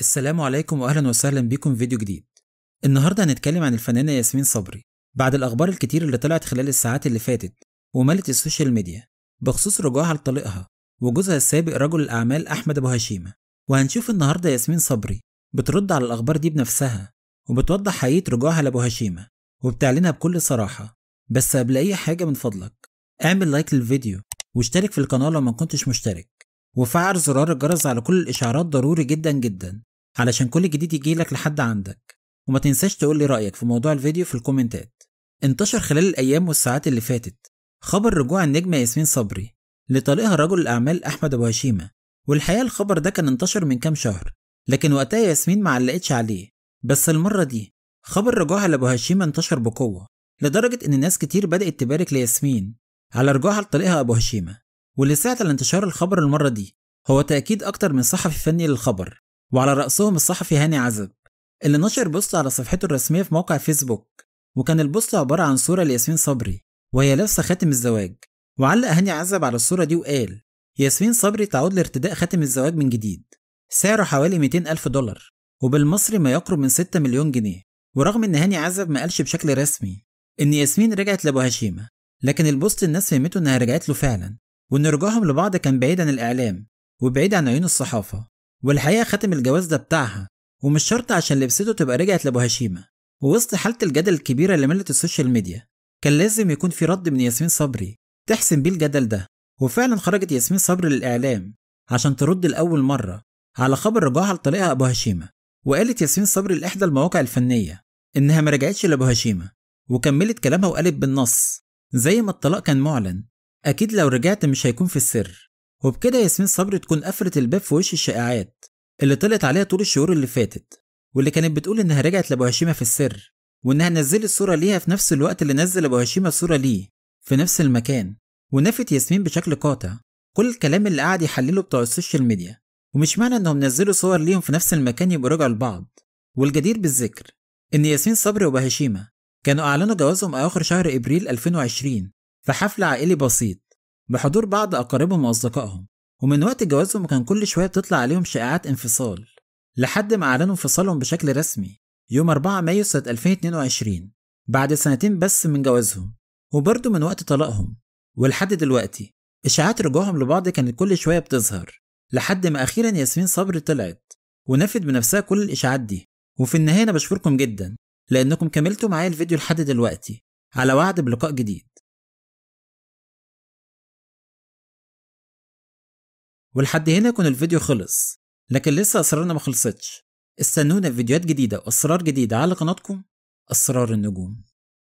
السلام عليكم واهلا وسهلا بيكم في فيديو جديد النهارده هنتكلم عن الفنانه ياسمين صبري بعد الاخبار الكتير اللي طلعت خلال الساعات اللي فاتت وملت السوشيال ميديا بخصوص رجوعها لطليقها وجوزها السابق رجل الاعمال احمد ابو هشيمه وهنشوف النهارده ياسمين صبري بترد على الاخبار دي بنفسها وبتوضح حقيقه رجوعها لابو هشيمه وبتعلنها بكل صراحه بس قبل اي حاجه من فضلك اعمل لايك للفيديو واشترك في القناه لو ما كنتش مشترك وفعل زرار الجرس على كل الاشعارات ضروري جدا جدا علشان كل جديد يجيلك لحد عندك وما تنساش تقول لي رأيك في موضوع الفيديو في الكومنتات انتشر خلال الأيام والساعات اللي فاتت خبر رجوع النجمة ياسمين صبري لطليقها رجل الأعمال أحمد أبو هشيمة والحقيقة الخبر ده كان انتشر من كام شهر لكن وقتها ياسمين ما علقتش عليه بس المرة دي خبر رجوعها لأبو هشيمة انتشر بقوة لدرجة إن ناس كتير بدأت تبارك لياسمين على رجوعها لطليقها أبو هشيمة واللي ساعد على انتشار الخبر المرة دي هو تأكيد أكتر من صحفي فني للخبر وعلى رأسهم الصحفي هاني عزب اللي نشر بوست على صفحته الرسمية في موقع فيسبوك وكان البوست عبارة عن صورة لياسمين صبري وهي لابسة خاتم الزواج وعلق هاني عزب على الصورة دي وقال ياسمين صبري تعود لارتداء خاتم الزواج من جديد سعره حوالي 200 ألف دولار وبالمصري ما يقرب من 6 مليون جنيه ورغم إن هاني عزب ما قالش بشكل رسمي إن ياسمين رجعت لأبو هشيمة لكن البوست الناس فهمته إنها رجعت له فعلا وإن رجوعهم لبعض كان بعيد عن الإعلام وبعيد عن عيون الصحافة والحقيقة ختم الجواز ده بتاعها ومش شرط عشان لبسته تبقى رجعت لأبو هشيمة ووسط حالة الجدل الكبيرة اللي ملت السوشيال ميديا كان لازم يكون في رد من ياسمين صبري تحسم بيه الجدل ده وفعلا خرجت ياسمين صبري للإعلام عشان ترد لأول مرة على خبر رجوعها لطليقها أبو هشيمة وقالت ياسمين صبري لإحدى المواقع الفنية إنها ما رجعتش لأبو هشيمة وكملت كلامها وقالت بالنص زي ما الطلاق كان معلن أكيد لو رجعت مش هيكون في السر وبكده ياسمين صبري تكون قفلت الباب في وش الشائعات اللي طلعت عليها طول الشهور اللي فاتت واللي كانت بتقول انها رجعت لابو هشيمه في السر وانها نزلت صوره ليها في نفس الوقت اللي نزل ابو هشيمه صوره ليه في نفس المكان ونفت ياسمين بشكل قاطع كل الكلام اللي قعد يحلله بتوع السوشيال ميديا ومش معنى انهم نزلوا صور ليهم في نفس المكان يبقوا رجعوا لبعض والجدير بالذكر ان ياسمين صبري وابو كانوا اعلنوا جوازهم اواخر شهر ابريل 2020 في حفل عائلي بسيط بحضور بعض أقاربهم وأصدقائهم ومن وقت جوازهم كان كل شوية بتطلع عليهم شائعات انفصال لحد ما أعلنوا انفصالهم بشكل رسمي يوم 4 مايو سنة 2022 بعد سنتين بس من جوازهم وبرضه من وقت طلاقهم ولحد دلوقتي إشاعات رجوعهم لبعض كانت كل شوية بتظهر لحد ما أخيرا ياسمين صبري طلعت ونفت بنفسها كل الإشاعات دي وفي النهاية أنا بشكركم جدا لأنكم كملتوا معايا الفيديو لحد دلوقتي على وعد بلقاء جديد ولحد هنا يكون الفيديو خلص لكن لسه أسرارنا ما خلصتش استنونا في فيديوهات جديدة وأسرار جديدة على قناتكم أسرار النجوم